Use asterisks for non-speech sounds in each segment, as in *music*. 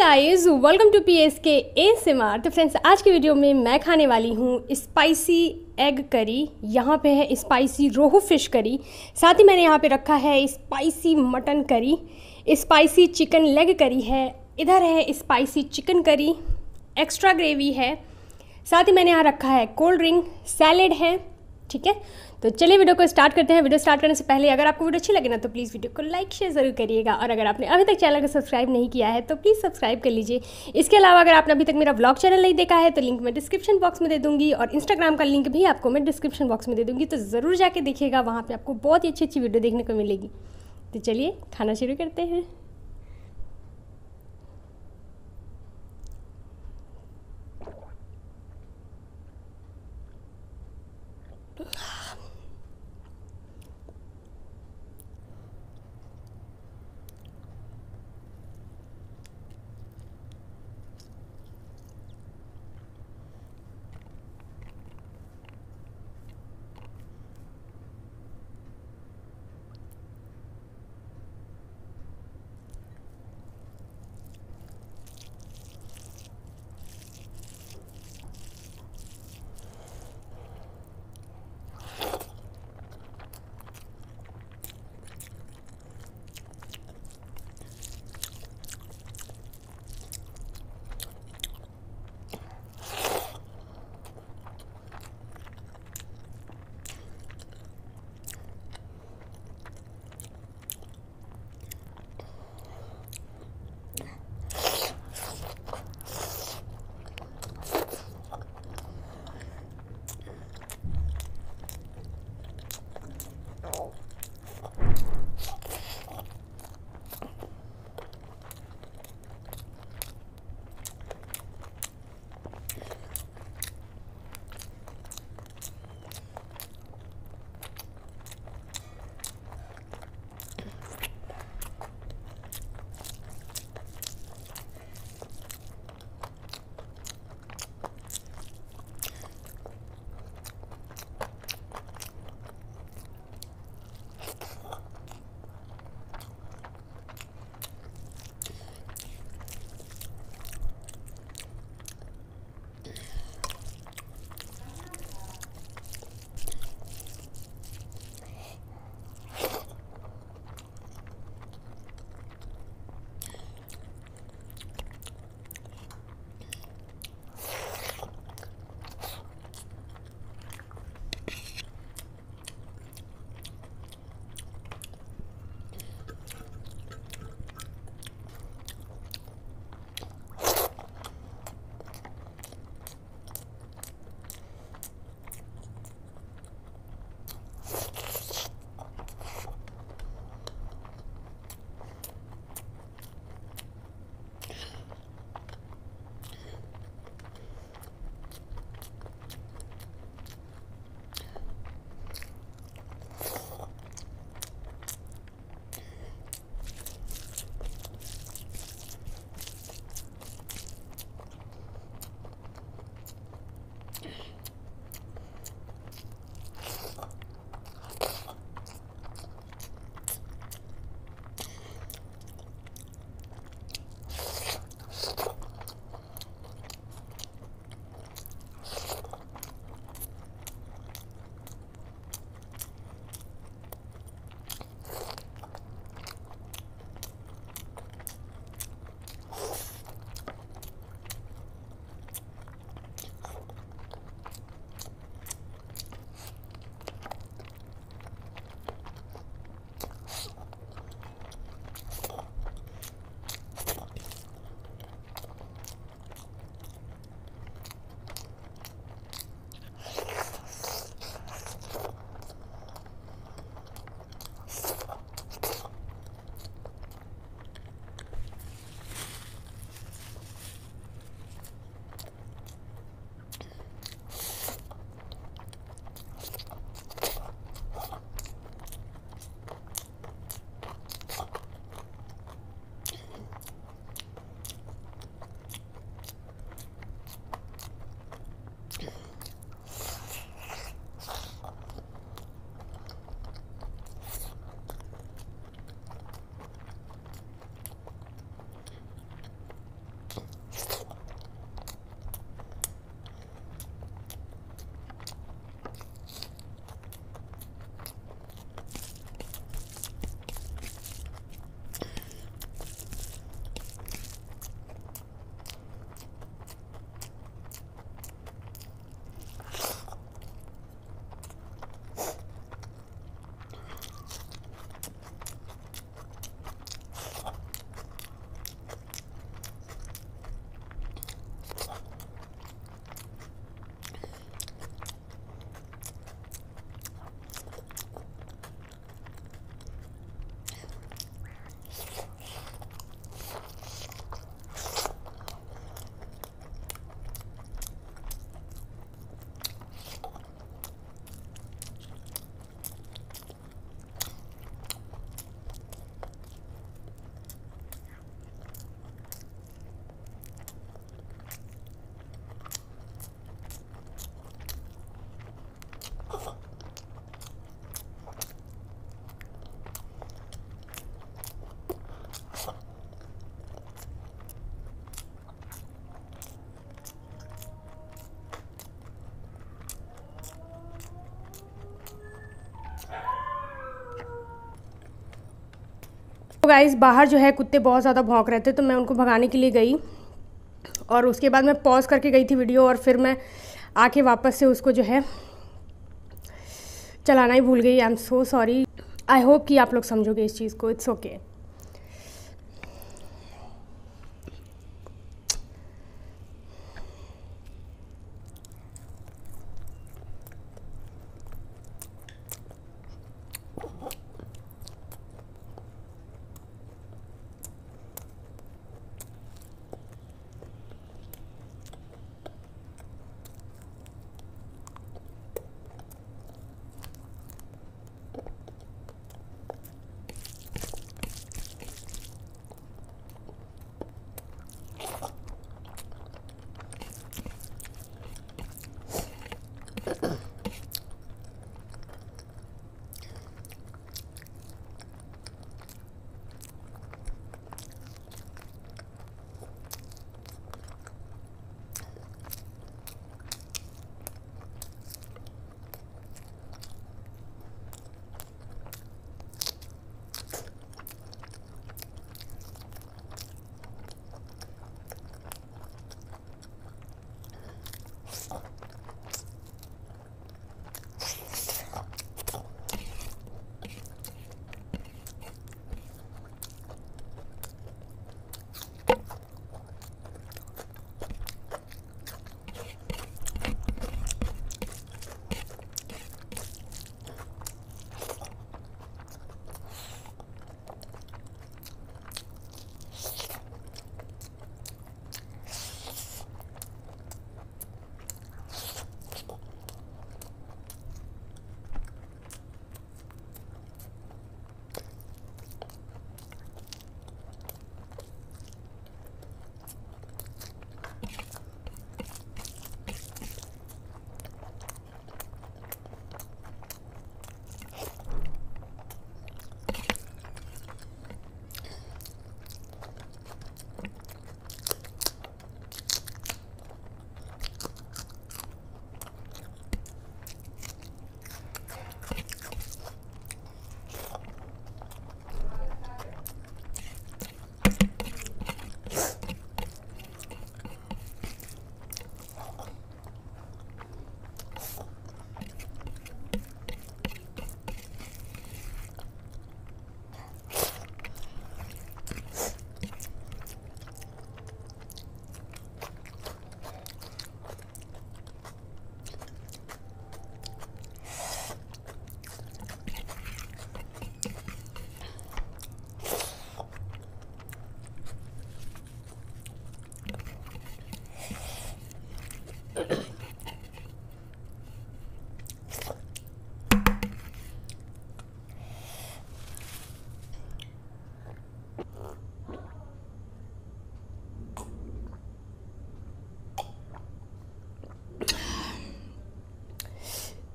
Guys welcome to P S K A Simar तो friends आज की वीडियो में मैं खाने वाली हूँ स्पाइसी एग करी यहाँ पे है स्पाइसी रोहू फिश करी साथ ही मैंने यहाँ पे रखा है spicy mutton curry spicy chicken leg curry है इधर है spicy chicken curry extra gravy है साथ ही मैंने यहाँ रखा है कोल्ड ड्रिंक सैलेड है ठीक है तो चलिए वीडियो को स्टार्ट करते हैं वीडियो स्टार्ट करने से पहले अगर आपको वीडियो अच्छी लगे ना तो प्लीज़ वीडियो को लाइक शेयर जरूर करिएगा और अगर आपने अभी तक चैनल को सब्सक्राइब नहीं किया है तो प्लीज़ सब्सक्राइब कर लीजिए इसके अलावा अगर आपने अभी तक मेरा ब्लॉग चैनल नहीं देखा है तो लिंक मैं डिस्क्रिप्शन बॉक्स में दे दूँगी और इंस्टाग्राम का लिंक भी आपको मैं डिस्क्रिप्शन बॉक्स में दे दूँगी तो ज़रूर जाके देखिएगा वहाँ पर आपको बहुत ही अच्छी अच्छी वीडियो देखने को मिलेगी तो चलिए खाना शुरू करते हैं गाइस बाहर जो है कुत्ते बहुत ज़्यादा भौंक रहे थे तो मैं उनको भगाने के लिए गई और उसके बाद मैं पॉज करके गई थी वीडियो और फिर मैं आके वापस से उसको जो है चलाना ही भूल गई I am so sorry I hope कि आप लोग समझोगे इस चीज़ को इट्स ओके okay.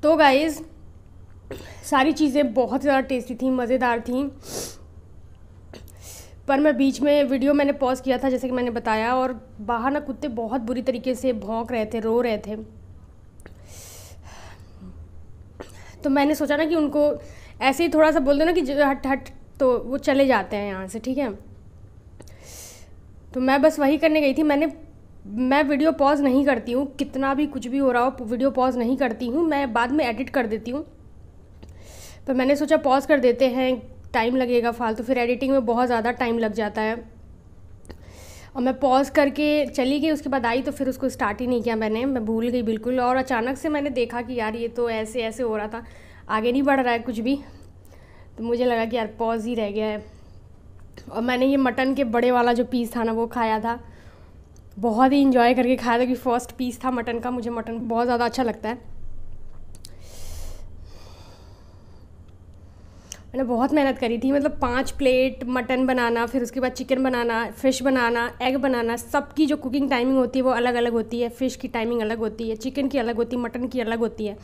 तो गाइज़ सारी चीज़ें बहुत ज़्यादा टेस्टी थी मज़ेदार थी पर मैं बीच में वीडियो मैंने पॉज किया था जैसे कि मैंने बताया और बाहर ना कुत्ते बहुत बुरी तरीके से भौंक रहे थे रो रहे थे तो मैंने सोचा ना कि उनको ऐसे ही थोड़ा सा बोल दो ना कि हट हट तो वो चले जाते हैं यहाँ से ठीक है तो मैं बस वही करने गई थी मैंने मैं वीडियो पॉज नहीं करती हूँ कितना भी कुछ भी हो रहा हो वीडियो पॉज नहीं करती हूँ मैं बाद में एडिट कर देती हूँ पर तो मैंने सोचा पॉज कर देते हैं टाइम लगेगा फालतू तो फिर एडिटिंग में बहुत ज़्यादा टाइम लग जाता है और मैं पॉज करके चली गई उसके बाद आई तो फिर उसको स्टार्ट ही नहीं किया मैंने मैं भूल गई बिल्कुल और अचानक से मैंने देखा कि यार ये तो ऐसे ऐसे हो रहा था आगे नहीं बढ़ रहा है कुछ भी तो मुझे लगा कि यार पॉज ही रह गया है और मैंने ये मटन के बड़े वाला जो पीस था ना वो खाया था बहुत ही इन्जॉय करके खाया था क्योंकि फर्स्ट पीस था मटन का मुझे मटन बहुत ज़्यादा अच्छा लगता है मैंने बहुत मेहनत करी थी मतलब पाँच प्लेट मटन बनाना फिर उसके बाद चिकन बनाना फ़िश बनाना एग बनाना सबकी जो कुकिंग टाइमिंग होती है वो अलग अलग होती है फ़िश की टाइमिंग अलग होती है चिकन की अलग होती है मटन की अलग होती है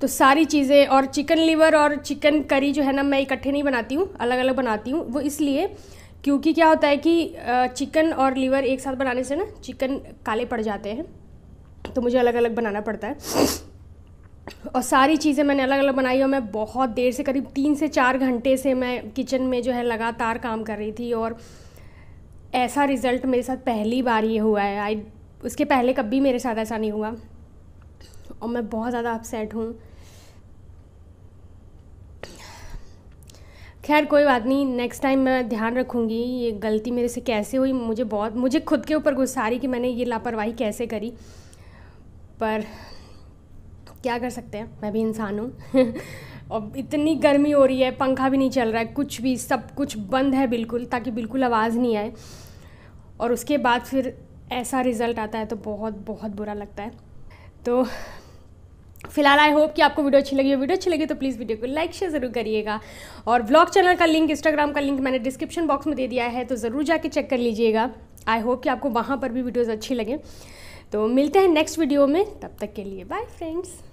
तो सारी चीज़ें और चिकन लीवर और चिकन करी जो है ना मैं इकट्ठे नहीं बनाती हूँ अलग अलग बनाती हूँ वो इसलिए क्योंकि क्या होता है कि चिकन और लीवर एक साथ बनाने से ना चिकन काले पड़ जाते हैं तो मुझे अलग अलग बनाना पड़ता है और सारी चीज़ें मैंने अलग अलग बनाई और मैं बहुत देर से करीब तीन से चार घंटे से मैं किचन में जो है लगातार काम कर रही थी और ऐसा रिज़ल्ट मेरे साथ पहली बार ये हुआ है आई उसके पहले कभी मेरे साथ ऐसा नहीं हुआ और मैं बहुत ज़्यादा अपसेट हूँ खैर कोई बात नहीं नेक्स्ट टाइम मैं ध्यान रखूँगी ये गलती मेरे से कैसे हुई मुझे बहुत मुझे खुद के ऊपर गुस्सा आ रही कि मैंने ये लापरवाही कैसे करी पर क्या कर सकते हैं मैं भी इंसान हूँ और *laughs* इतनी गर्मी हो रही है पंखा भी नहीं चल रहा है कुछ भी सब कुछ बंद है बिल्कुल ताकि बिल्कुल आवाज़ नहीं आए और उसके बाद फिर ऐसा रिज़ल्ट आता है तो बहुत बहुत बुरा लगता है तो फिलहाल आई होप कि आपको वीडियो अच्छी लगी हो वीडियो अच्छी लगी तो प्लीज़ वीडियो को लाइक शेयर जरूर करिएगा और ब्लॉग चैनल का लिंक इंस्टाग्राम का लिंक मैंने डिस्क्रिप्शन बॉक्स में दे दिया है तो ज़रूर जाके चेक कर लीजिएगा आई होप कि आपको वहाँ पर भी वीडियोज़ अच्छी लगें तो मिलते हैं नेक्स्ट वीडियो में तब तक के लिए बाय फ्रेंड्स